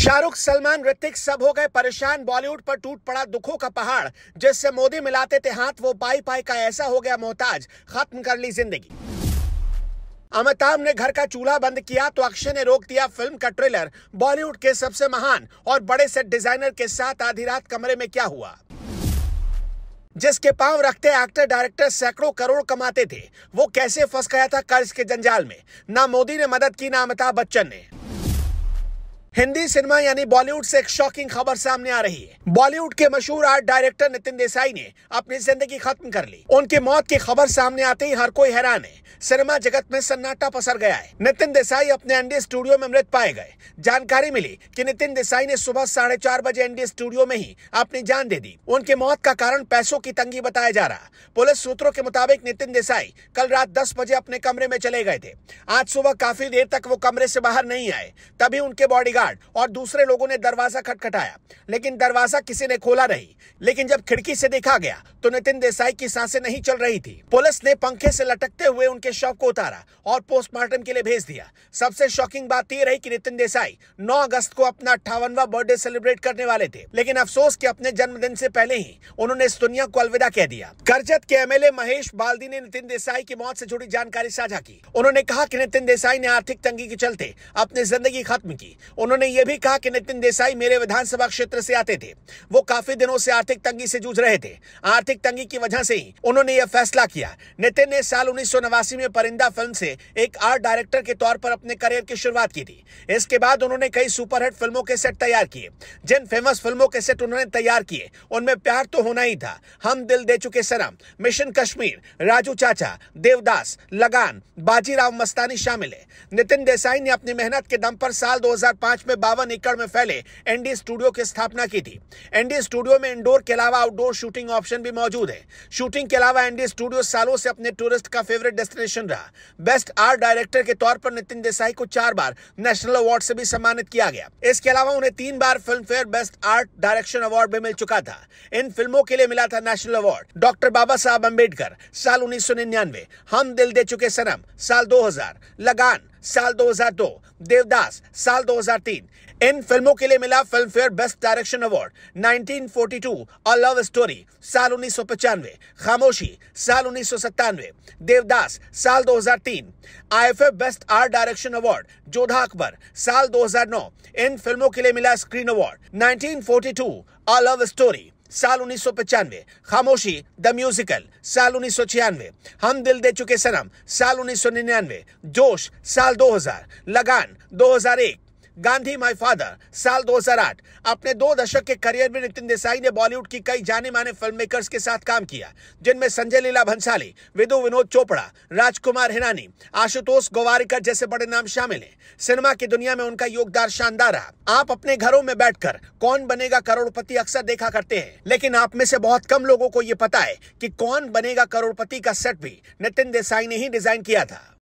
शाहरुख सलमान ऋतिक सब हो गए परेशान बॉलीवुड पर टूट पड़ा दुखों का पहाड़ जिससे मोदी मिलाते थे हाथ वो पाई पाई का ऐसा हो गया मोहताज खत्म कर ली जिंदगी अमिताभ ने घर का चूल्हा बंद किया तो अक्षय ने रोक दिया फिल्म का ट्रेलर बॉलीवुड के सबसे महान और बड़े सेट डिजाइनर के साथ आधी रात कमरे में क्या हुआ जिसके पांव रखते एक्टर डायरेक्टर सैकड़ों करोड़ कमाते थे वो कैसे फंस गया था कर्ज के जंजाल में ना मोदी ने मदद की ना अमिताभ बच्चन ने हिंदी सिनेमा यानी बॉलीवुड से एक शॉकिंग खबर सामने आ रही है बॉलीवुड के मशहूर आर्ट डायरेक्टर नितिन देसाई ने अपनी जिंदगी खत्म कर ली उनकी मौत की खबर सामने आते ही हर कोई हैरान है सिनेमा जगत में सन्नाटा पसर गया है नितिन देसाई अपने एनडीए स्टूडियो में मृत पाए गए जानकारी मिली कि नितिन देसाई ने सुबह साढ़े चार बजे एनडीए स्टूडियो में ही अपनी जान दे दी उनकी मौत का कारण पैसों की तंगी बताया जा रहा पुलिस सूत्रों के मुताबिक नितिन देसाई कल रात दस बजे अपने कमरे में चले गए थे आज सुबह काफी देर तक वो कमरे से बाहर नहीं आए तभी उनके बॉडी गार्ड और दूसरे लोगों ने दरवाजा खटखटाया लेकिन दरवाजा किसी ने खोला नहीं लेकिन जब खिड़की से देखा गया तो नितिन देसाई की सांसें नहीं चल रही थी पुलिस ने पंखे से लटकते हुए उनके शव को उतारा और पोस्टमार्टम के लिए भेज दिया सबसे शॉकिंग बात तो यह रही कि नितिन देसाई 9 अगस्त को अपना अट्ठावनवा बर्थडे सेलिब्रेट करने वाले थे लेकिन अफसोस के अपने जन्मदिन से पहले ही उन्होंने इस दुनिया को अलविदा कह दिया करजत के एमएलए महेश बाल्दी ने नितिन देसाई की मौत से जुड़ी जानकारी साझा की उन्होंने कहा कि नितिन देसाई ने आर्थिक तंगी के चलते अपनी जिंदगी खत्म की उन्होंने ये भी कहा कि नितिन देसाई मेरे विधानसभा क्षेत्र से आते थे वो काफी दिनों से आर्थिक तंगी से जूझ रहे थे आर्थिक तंगी की वजह से ही उन्होंने यह फैसला किया नितिन ने साल उन्नीस में परिंदा फिल्म से एक आर्ट डायरेक्टर के तौर पर अपने करियर की शुरुआत की थी इसके बाद उन्होंने कई सुपरहिट फिल्मों के सेट तैयार किए जिन फेमस फिल्मों के सेट उन्होंने तैयार किए उनमें प्यार तो होना ही था हम दिल दे चुके सरम मिशन कश्मीर राजू चाचा देवदास लगान बाजीराव मस्तानी शामिल है नितिन देसाई ने अपनी मेहनत के दम पर साल 2005 में बावन एकड़ में फैले एनडी स्टूडियो की स्थापना की थी एनडी स्टूडियो में इंडोर के अलावा आउटडोर शूटिंग ऑप्शन भी मौजूद है शूटिंग के अलावा एनडी स्टूडियो सालों से अपने टूरिस्ट का फेवरेट डेस्टिनेशन रहा बेस्ट आर्ट डायरेक्टर के तौर पर नितिन देसाई को चार बार नेशनल अवार्ड से भी सम्मानित किया गया इसके अलावा उन्हें तीन बार Filmfare best art direction award भी मिल चुका था इन फिल्मों के लिए मिला था नेशनल अवार्ड डॉक्टर बाबा साहब अम्बेडकर साल उन्नीस हम दिल दे चुके सनम साल दो लगान साल 2002 देवदास साल 2003 इन फिल्मों के लिए मिला Filmfare best direction award 1942 a love story साल उन्नीस खामोशी साल उन्नीस देवदास साल 2003 IIFA best art direction award Jodhaa Akbar साल 2009 इन फिल्मों के लिए मिला screen award 1942 a love story साल उन्नीस खामोशी द म्यूजिकल साल उन्नीस हम दिल दे चुके सनम साल उन्नीस जोश साल 2000 लगान 2001 गांधी माय फादर साल 2008 अपने दो दशक के करियर में नितिन देसाई ने बॉलीवुड की कई जाने माने फिल्म मेकर्स के साथ काम किया जिनमें संजय लीला भंसाली विदु विनोद चोपड़ा राजकुमार हिरानी आशुतोष गोवारिकर जैसे बड़े नाम शामिल हैं सिनेमा की दुनिया में उनका योगदान शानदार रहा आप अपने घरों में बैठकर कौन बनेगा करोड़पति अक्सर देखा करते हैं लेकिन आप में से बहुत कम लोगों को ये पता है की कौन बनेगा करोड़पति का सेट भी नितिन देसाई ने ही डिजाइन किया था